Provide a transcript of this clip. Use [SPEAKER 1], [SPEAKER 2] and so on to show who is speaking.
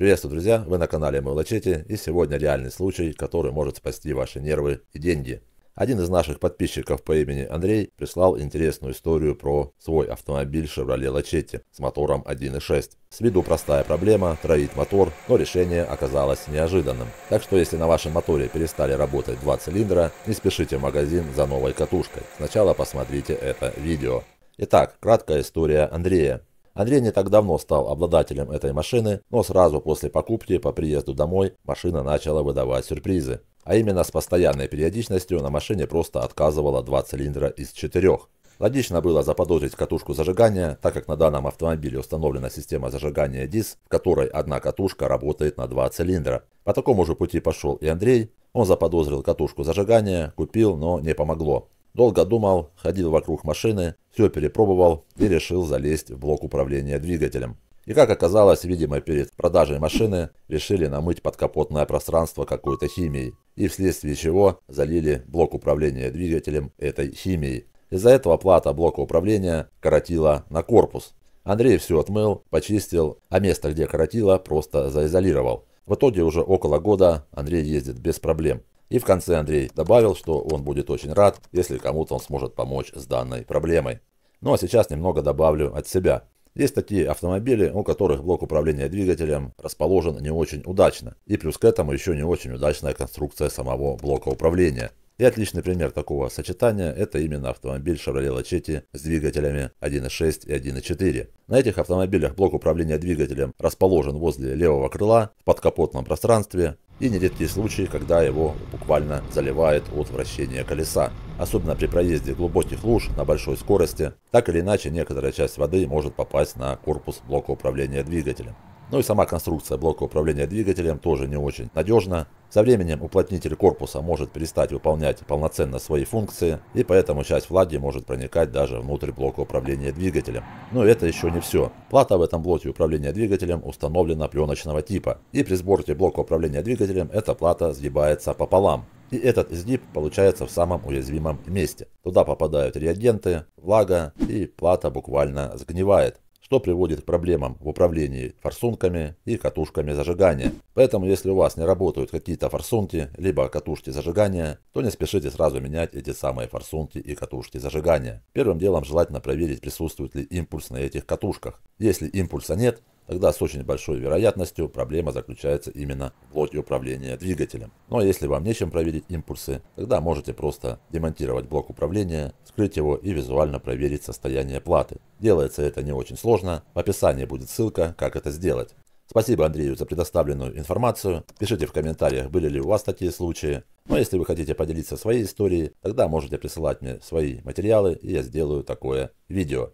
[SPEAKER 1] Приветствую, друзья! Вы на канале Мэллачети и сегодня реальный случай, который может спасти ваши нервы и деньги. Один из наших подписчиков по имени Андрей прислал интересную историю про свой автомобиль Chevrolet Lachetti с мотором 1.6. С виду простая проблема – троить мотор, но решение оказалось неожиданным. Так что если на вашем моторе перестали работать два цилиндра, не спешите в магазин за новой катушкой. Сначала посмотрите это видео. Итак, краткая история Андрея. Андрей не так давно стал обладателем этой машины, но сразу после покупки по приезду домой машина начала выдавать сюрпризы. А именно с постоянной периодичностью на машине просто отказывало два цилиндра из четырех. Логично было заподозрить катушку зажигания, так как на данном автомобиле установлена система зажигания DIS, в которой одна катушка работает на два цилиндра. По такому же пути пошел и Андрей. Он заподозрил катушку зажигания, купил, но не помогло. Долго думал, ходил вокруг машины, все перепробовал и решил залезть в блок управления двигателем. И как оказалось, видимо, перед продажей машины решили намыть подкапотное пространство какой-то химией. И вследствие чего залили блок управления двигателем этой химией. Из-за этого плата блока управления коротила на корпус. Андрей все отмыл, почистил, а место, где коротило, просто заизолировал. В итоге уже около года Андрей ездит без проблем. И в конце Андрей добавил, что он будет очень рад, если кому-то он сможет помочь с данной проблемой. Ну а сейчас немного добавлю от себя. Есть такие автомобили, у которых блок управления двигателем расположен не очень удачно. И плюс к этому еще не очень удачная конструкция самого блока управления. И отличный пример такого сочетания – это именно автомобиль Chevrolet Lachetti с двигателями 1.6 и 1.4. На этих автомобилях блок управления двигателем расположен возле левого крыла в подкапотном пространстве, и нередки случаи, когда его буквально заливает от вращения колеса. Особенно при проезде глубоких луж на большой скорости, так или иначе некоторая часть воды может попасть на корпус блока управления двигателем. Ну и сама конструкция блока управления двигателем тоже не очень надежна. Со временем уплотнитель корпуса может перестать выполнять полноценно свои функции, и поэтому часть влаги может проникать даже внутрь блока управления двигателем. Но это еще не все. Плата в этом блоке управления двигателем установлена пленочного типа, и при сборке блока управления двигателем эта плата сгибается пополам. И этот изгиб получается в самом уязвимом месте. Туда попадают реагенты, влага и плата буквально сгнивает что приводит к проблемам в управлении форсунками и катушками зажигания. Поэтому, если у вас не работают какие-то форсунки, либо катушки зажигания, то не спешите сразу менять эти самые форсунки и катушки зажигания. Первым делом желательно проверить, присутствует ли импульс на этих катушках. Если импульса нет, Тогда с очень большой вероятностью проблема заключается именно в блоке управления двигателем. Но если вам нечем проверить импульсы, тогда можете просто демонтировать блок управления, вскрыть его и визуально проверить состояние платы. Делается это не очень сложно, в описании будет ссылка, как это сделать. Спасибо Андрею за предоставленную информацию. Пишите в комментариях, были ли у вас такие случаи. Но ну, а если вы хотите поделиться своей историей, тогда можете присылать мне свои материалы, и я сделаю такое видео.